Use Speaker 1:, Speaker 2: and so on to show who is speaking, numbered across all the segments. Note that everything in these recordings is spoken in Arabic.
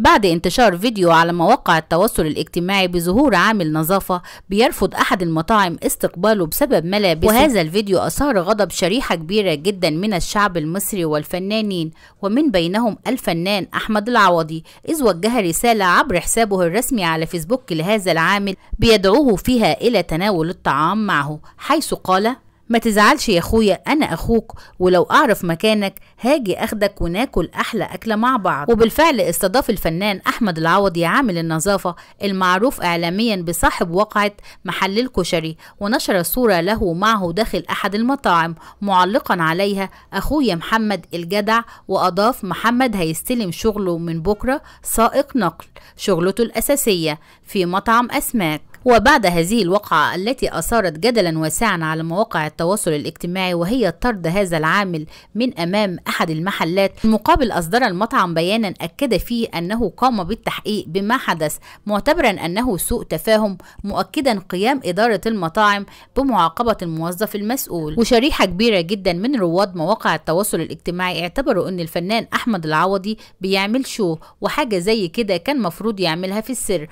Speaker 1: بعد انتشار فيديو على مواقع التواصل الاجتماعي بظهور عامل نظافة بيرفض أحد المطاعم استقباله بسبب ملابسه وهذا الفيديو أثار غضب شريحة كبيرة جدا من الشعب المصري والفنانين ومن بينهم الفنان أحمد العوضي إذ وجه رسالة عبر حسابه الرسمي على فيسبوك لهذا العامل بيدعوه فيها إلى تناول الطعام معه حيث قال ما تزعلش يا اخويا انا اخوك ولو اعرف مكانك هاجي اخدك وناكل احلى اكله مع بعض وبالفعل استضاف الفنان احمد العوضي عامل النظافه المعروف اعلاميا بصاحب وقعه محل الكشري ونشر صوره له معه داخل احد المطاعم معلقا عليها اخويا محمد الجدع واضاف محمد هيستلم شغله من بكره سائق نقل شغلته الاساسيه في مطعم اسماك وبعد هذه الوقعة التي أثارت جدلا واسعا على مواقع التواصل الاجتماعي وهي طرد هذا العامل من أمام أحد المحلات المقابل أصدر المطعم بيانا أكد فيه أنه قام بالتحقيق بما حدث معتبرا أنه سوء تفاهم مؤكدا قيام إدارة المطاعم بمعاقبة الموظف المسؤول وشريحة كبيرة جدا من رواد مواقع التواصل الاجتماعي اعتبروا أن الفنان أحمد العوضي بيعمل شو وحاجة زي كده كان مفروض يعملها في السر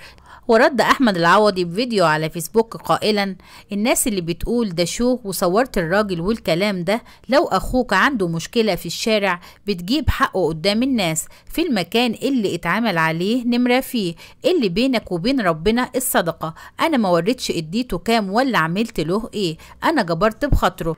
Speaker 1: ورد أحمد العوضي بفيديو على فيسبوك قائلا الناس اللي بتقول ده شو وصورت الراجل والكلام ده لو أخوك عنده مشكلة في الشارع بتجيب حقه قدام الناس في المكان اللي اتعمل عليه نمرة فيه اللي بينك وبين ربنا الصدقة أنا ما وردتش اديته كام ولا عملت له ايه أنا جبرت بخاطره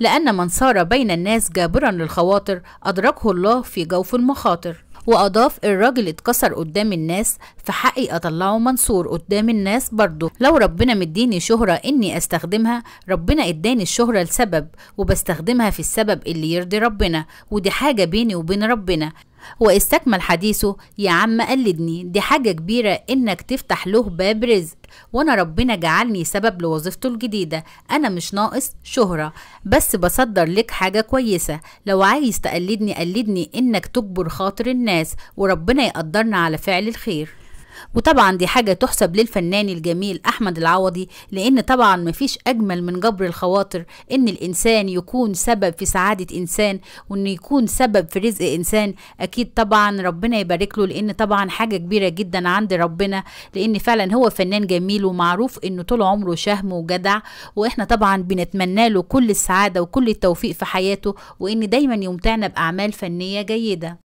Speaker 1: لأن من صار بين الناس جابرا للخواطر أدركه الله في جوف المخاطر وأضاف الراجل اتكسر قدام الناس فحقي أطلعه منصور قدام الناس برضه لو ربنا مديني شهرة إني أستخدمها ربنا إداني الشهرة لسبب وبستخدمها في السبب اللي يرضي ربنا ودي حاجة بيني وبين ربنا واستكمل حديثه يا عم قلدني دي حاجة كبيرة إنك تفتح له باب رزق وانا ربنا جعلني سبب لوظيفته الجديده انا مش ناقص شهره بس بصدر لك حاجه كويسه لو عايز تقلدني قلدني انك تجبر خاطر الناس وربنا يقدرنا على فعل الخير وطبعا دي حاجة تحسب للفنان الجميل أحمد العوضي لأن طبعا مفيش أجمل من جبر الخواطر إن الإنسان يكون سبب في سعادة إنسان وإن يكون سبب في رزق إنسان أكيد طبعا ربنا يبارك له لأن طبعا حاجة كبيرة جدا عند ربنا لأن فعلا هو فنان جميل ومعروف إنه طول عمره شهم وجدع وإحنا طبعا بنتمنى له كل السعادة وكل التوفيق في حياته وإن دايما يمتعنا بأعمال فنية جيدة